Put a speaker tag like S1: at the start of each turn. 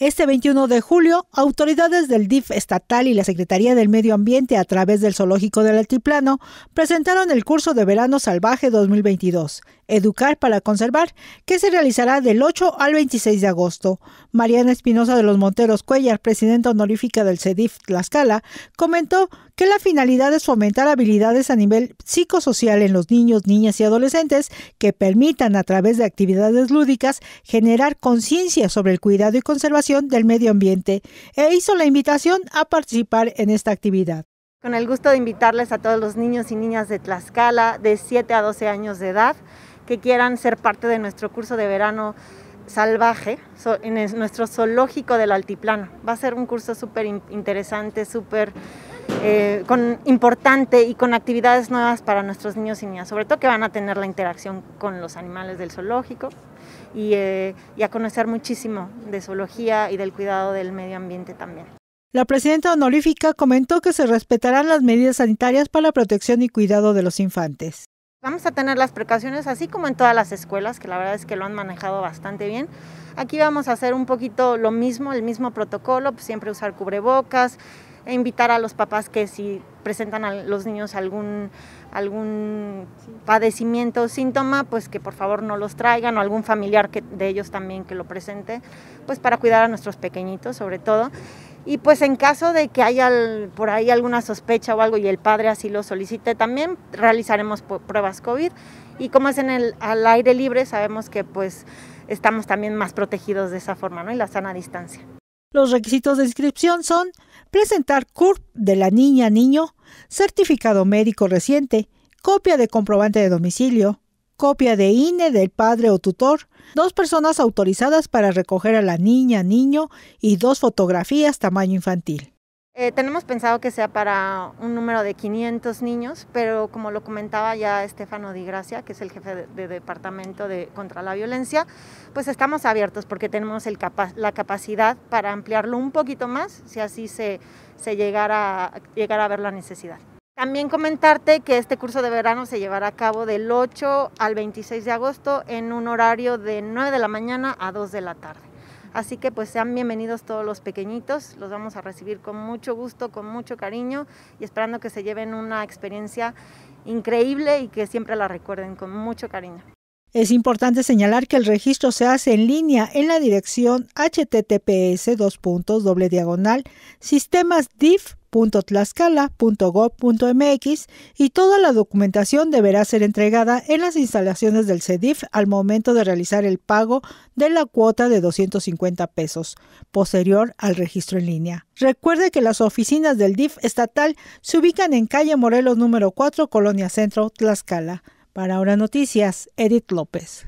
S1: Este 21 de julio, autoridades del DIF estatal y la Secretaría del Medio Ambiente a través del Zoológico del Altiplano presentaron el curso de verano salvaje 2022. Educar para Conservar, que se realizará del 8 al 26 de agosto. Mariana Espinosa de los Monteros Cuellar, presidenta honorífica del CEDIF Tlaxcala, comentó que la finalidad es fomentar habilidades a nivel psicosocial en los niños, niñas y adolescentes que permitan a través de actividades lúdicas generar conciencia sobre el cuidado y conservación del medio ambiente e hizo la invitación a participar en esta actividad.
S2: Con el gusto de invitarles a todos los niños y niñas de Tlaxcala de 7 a 12 años de edad que quieran ser parte de nuestro curso de verano salvaje en nuestro zoológico del altiplano. Va a ser un curso súper interesante, súper eh, importante y con actividades nuevas para nuestros niños y niñas, sobre todo que van a tener la interacción con los animales del zoológico y eh, a conocer muchísimo de zoología y del cuidado del medio ambiente también.
S1: La presidenta honorífica comentó que se respetarán las medidas sanitarias para la protección y cuidado de los infantes.
S2: Vamos a tener las precauciones así como en todas las escuelas, que la verdad es que lo han manejado bastante bien. Aquí vamos a hacer un poquito lo mismo, el mismo protocolo, pues, siempre usar cubrebocas, e invitar a los papás que si presentan a los niños algún, algún padecimiento o síntoma, pues que por favor no los traigan o algún familiar que, de ellos también que lo presente, pues para cuidar a nuestros pequeñitos sobre todo. Y pues en caso de que haya por ahí alguna sospecha o algo y el padre así lo solicite, también realizaremos pruebas COVID. Y como es en el al aire libre, sabemos que pues estamos también más protegidos de esa forma, ¿no? Y la sana distancia.
S1: Los requisitos de inscripción son presentar CURP de la niña niño, certificado médico reciente, copia de comprobante de domicilio, copia de INE del padre o tutor, dos personas autorizadas para recoger a la niña, niño y dos fotografías tamaño infantil.
S2: Eh, tenemos pensado que sea para un número de 500 niños, pero como lo comentaba ya Estefano Di Gracia, que es el jefe de, departamento de, contra la violencia, pues estamos abiertos porque tenemos la capacidad para ampliarlo un poquito más si así se, llegara a ver la necesidad. También comentarte que este curso de verano se llevará a cabo del 8 al 26 de agosto en un horario de 9 de la mañana a 2 de la tarde. Así que pues sean bienvenidos todos los pequeñitos, los vamos a recibir con mucho gusto, con mucho cariño y esperando que se lleven una experiencia increíble y que siempre la recuerden con mucho cariño.
S1: Es importante señalar que el registro se hace en línea en la dirección https dos diagonal y toda la documentación deberá ser entregada en las instalaciones del CDIF al momento de realizar el pago de la cuota de 250 pesos, posterior al registro en línea. Recuerde que las oficinas del DIF estatal se ubican en calle Morelos número 4, Colonia Centro, Tlaxcala. Para Ahora Noticias, Edith López.